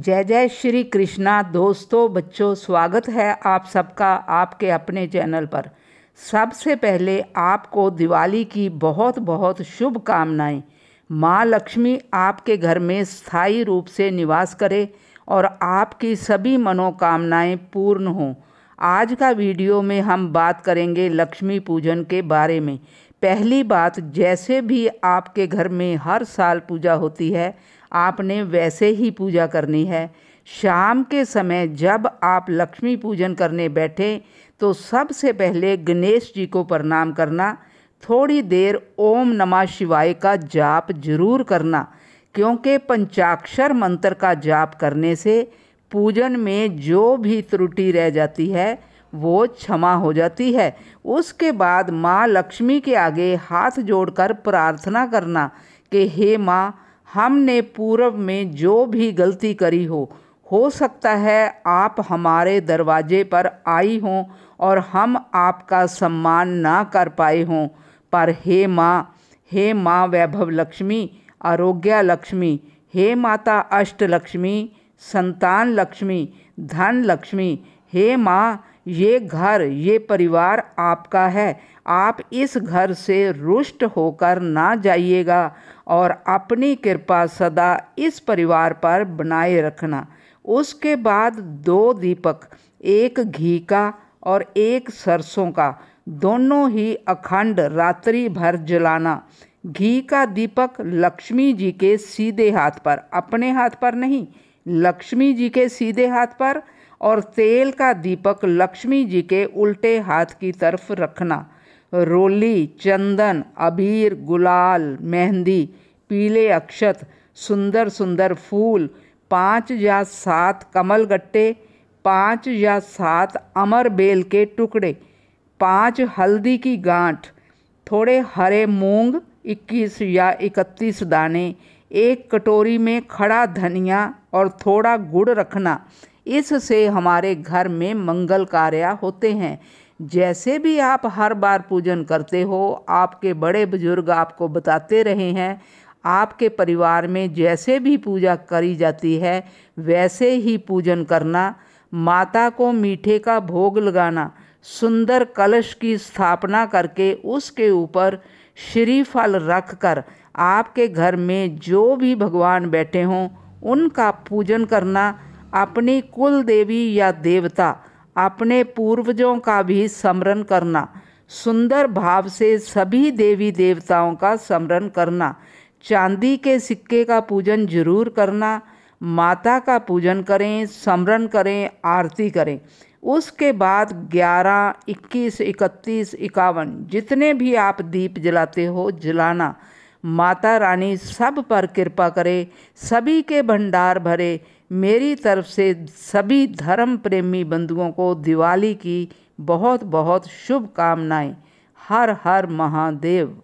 जय जय श्री कृष्णा दोस्तों बच्चों स्वागत है आप सबका आपके अपने चैनल पर सबसे पहले आपको दिवाली की बहुत बहुत शुभकामनाएं माँ लक्ष्मी आपके घर में स्थायी रूप से निवास करे और आपकी सभी मनोकामनाएं पूर्ण हों आज का वीडियो में हम बात करेंगे लक्ष्मी पूजन के बारे में पहली बात जैसे भी आपके घर में हर साल पूजा होती है आपने वैसे ही पूजा करनी है शाम के समय जब आप लक्ष्मी पूजन करने बैठे तो सबसे पहले गणेश जी को प्रणाम करना थोड़ी देर ओम नमः शिवाय का जाप जरूर करना क्योंकि पंचाक्षर मंत्र का जाप करने से पूजन में जो भी त्रुटि रह जाती है वो क्षमा हो जाती है उसके बाद माँ लक्ष्मी के आगे हाथ जोड़कर प्रार्थना करना कि हे माँ हमने पूर्व में जो भी गलती करी हो हो सकता है आप हमारे दरवाजे पर आई हों और हम आपका सम्मान ना कर पाए हों पर हे माँ हे माँ वैभव लक्ष्मी आरोग्या लक्ष्मी हे माता अष्ट लक्ष्मी संतान लक्ष्मी धन लक्ष्मी हे माँ ये घर ये परिवार आपका है आप इस घर से रुष्ट होकर ना जाइएगा और अपनी कृपा सदा इस परिवार पर बनाए रखना उसके बाद दो दीपक एक घी का और एक सरसों का दोनों ही अखंड रात्रि भर जलाना घी का दीपक लक्ष्मी जी के सीधे हाथ पर अपने हाथ पर नहीं लक्ष्मी जी के सीधे हाथ पर और तेल का दीपक लक्ष्मी जी के उल्टे हाथ की तरफ रखना रोली चंदन अबीर गुलाल मेहंदी पीले अक्षत सुंदर सुंदर फूल पाँच या सात कमल गट्टे पाँच या सात अमर बेल के टुकड़े पाँच हल्दी की गांठ थोड़े हरे मूंग 21 या 31 दाने एक कटोरी में खड़ा धनिया और थोड़ा गुड़ रखना इससे हमारे घर में मंगल कार्य होते हैं जैसे भी आप हर बार पूजन करते हो आपके बड़े बुजुर्ग आपको बताते रहे हैं आपके परिवार में जैसे भी पूजा करी जाती है वैसे ही पूजन करना माता को मीठे का भोग लगाना सुंदर कलश की स्थापना करके उसके ऊपर श्रीफल रख कर आपके घर में जो भी भगवान बैठे हों उनका पूजन करना अपनी कुल देवी या देवता अपने पूर्वजों का भी स्मरण करना सुंदर भाव से सभी देवी देवताओं का स्मरण करना चांदी के सिक्के का पूजन जरूर करना माता का पूजन करें स्मरण करें आरती करें उसके बाद 11, 21, 31, इक्यावन जितने भी आप दीप जलाते हो जलाना माता रानी सब पर कृपा करे सभी के भंडार भरे मेरी तरफ से सभी धर्म प्रेमी बंधुओं को दिवाली की बहुत बहुत शुभकामनाएं हर हर महादेव